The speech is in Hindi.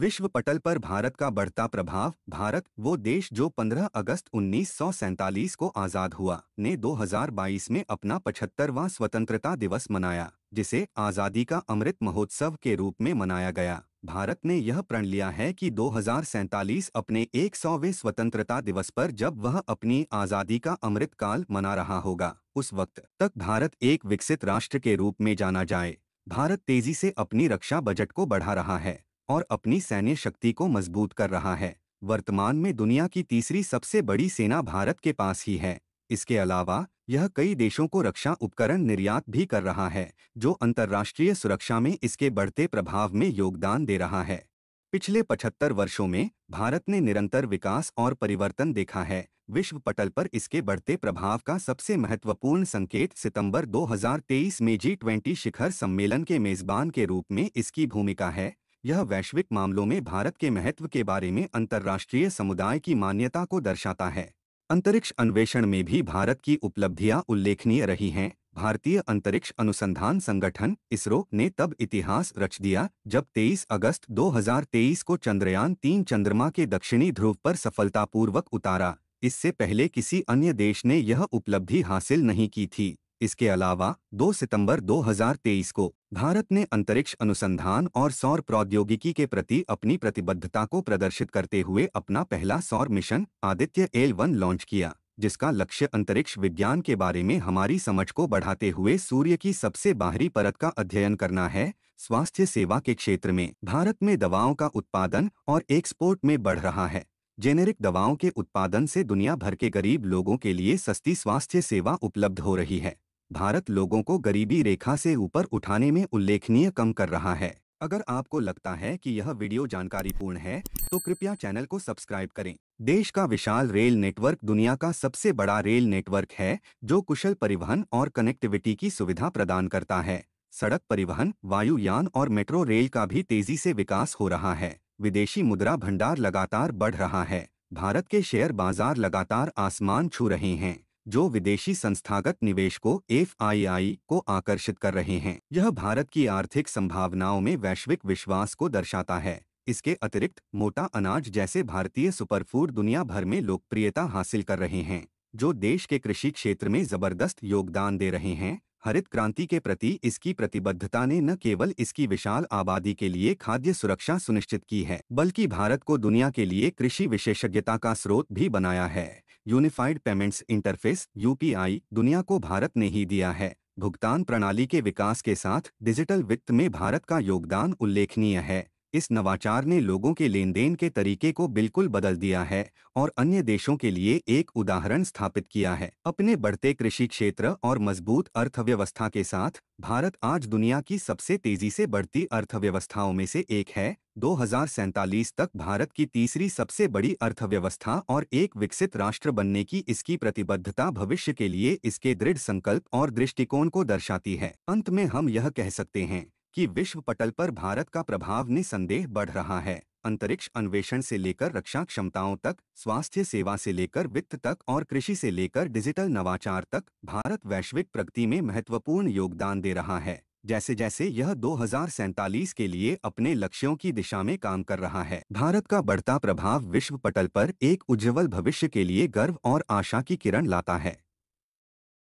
विश्व पटल पर भारत का बढ़ता प्रभाव भारत वो देश जो 15 अगस्त उन्नीस को आज़ाद हुआ ने 2022 में अपना 75वां स्वतंत्रता दिवस मनाया जिसे आज़ादी का अमृत महोत्सव के रूप में मनाया गया भारत ने यह प्रण लिया है कि दो अपने एक स्वतंत्रता दिवस पर जब वह अपनी आज़ादी का अमृत काल मना रहा होगा उस वक्त तक भारत एक विकसित राष्ट्र के रूप में जाना जाए भारत तेजी से अपनी रक्षा बजट को बढ़ा रहा है और अपनी सैन्य शक्ति को मजबूत कर रहा है वर्तमान में दुनिया की तीसरी सबसे बड़ी सेना भारत के पास ही है इसके अलावा यह कई देशों को रक्षा उपकरण निर्यात भी कर रहा है जो अंतर्राष्ट्रीय सुरक्षा में इसके बढ़ते प्रभाव में योगदान दे रहा है पिछले 75 वर्षों में भारत ने निरंतर विकास और परिवर्तन देखा है विश्व पटल पर इसके बढ़ते प्रभाव का सबसे महत्वपूर्ण संकेत सितंबर 2023 में जी ट्वेंटी शिखर सम्मेलन के मेजबान के रूप में इसकी भूमिका है यह वैश्विक मामलों में भारत के महत्व के बारे में अंतर्राष्ट्रीय समुदाय की मान्यता को दर्शाता है अंतरिक्ष अन्वेषण में भी भारत की उपलब्धियां उल्लेखनीय रही हैं भारतीय अंतरिक्ष अनुसंधान संगठन इसरो ने तब इतिहास रच दिया जब 23 अगस्त 2023 को चंद्रयान तीन चंद्रमा के दक्षिणी ध्रुव पर सफलतापूर्वक उतारा इससे पहले किसी अन्य देश ने यह उपलब्धि हासिल नहीं की थी इसके अलावा 2 सितंबर 2023 को भारत ने अंतरिक्ष अनुसंधान और सौर प्रौद्योगिकी के प्रति अपनी प्रतिबद्धता को प्रदर्शित करते हुए अपना पहला सौर mission Aditya L one launch किया जिसका लक्ष्य अंतरिक्ष विज्ञान के बारे में हमारी समझ को बढ़ाते हुए सूर्य की सबसे बाहरी परत का अध्ययन करना है स्वास्थ्य सेवा के क्षेत्र में भारत में दवाओं का उत्पादन और एक्सपोर्ट में बढ़ रहा है जेनेरिक दवाओं के उत्पादन से दुनिया भर के गरीब लोगों के लिए सस्ती स्वास्थ्य सेवा उपलब्ध हो रही है भारत लोगों को गरीबी रेखा से ऊपर उठाने में उल्लेखनीय कम कर रहा है अगर आपको लगता है कि यह वीडियो जानकारीपूर्ण है तो कृपया चैनल को सब्सक्राइब करें देश का विशाल रेल नेटवर्क दुनिया का सबसे बड़ा रेल नेटवर्क है जो कुशल परिवहन और कनेक्टिविटी की सुविधा प्रदान करता है सड़क परिवहन वायुयान और मेट्रो रेल का भी तेजी से विकास हो रहा है विदेशी मुद्रा भंडार लगातार बढ़ रहा है भारत के शेयर बाजार लगातार आसमान छू रहे हैं जो विदेशी संस्थागत निवेश को एफ को आकर्षित कर रहे हैं यह भारत की आर्थिक संभावनाओं में वैश्विक विश्वास को दर्शाता है इसके अतिरिक्त मोटा अनाज जैसे भारतीय सुपरफूड दुनिया भर में लोकप्रियता हासिल कर रहे हैं जो देश के कृषि क्षेत्र में जबरदस्त योगदान दे रहे हैं हरित क्रांति के प्रति इसकी प्रतिबद्धता ने न केवल इसकी विशाल आबादी के लिए खाद्य सुरक्षा सुनिश्चित की है बल्कि भारत को दुनिया के लिए कृषि विशेषज्ञता का स्रोत भी बनाया है यूनिफाइड पेमेंट्स इंटरफेस यूपीआई दुनिया को भारत ने ही दिया है भुगतान प्रणाली के विकास के साथ डिजिटल वित्त में भारत का योगदान उल्लेखनीय है इस नवाचार ने लोगों के लेन देन के तरीके को बिल्कुल बदल दिया है और अन्य देशों के लिए एक उदाहरण स्थापित किया है अपने बढ़ते कृषि क्षेत्र और मजबूत अर्थव्यवस्था के साथ भारत आज दुनिया की सबसे तेजी से बढ़ती अर्थव्यवस्थाओं में से एक है दो तक भारत की तीसरी सबसे बड़ी अर्थव्यवस्था और एक विकसित राष्ट्र बनने की इसकी प्रतिबद्धता भविष्य के लिए इसके दृढ़ संकल्प और दृष्टिकोण को दर्शाती है अंत में हम यह कह सकते हैं कि विश्व पटल पर भारत का प्रभाव निसंदेह बढ़ रहा है अंतरिक्ष अन्वेषण से लेकर रक्षा क्षमताओं तक स्वास्थ्य सेवा से लेकर वित्त तक और कृषि से लेकर डिजिटल नवाचार तक भारत वैश्विक प्रगति में महत्वपूर्ण योगदान दे रहा है जैसे जैसे यह दो के लिए अपने लक्ष्यों की दिशा में काम कर रहा है भारत का बढ़ता प्रभाव विश्व पटल पर एक उज्जवल भविष्य के लिए गर्व और आशा की किरण लाता है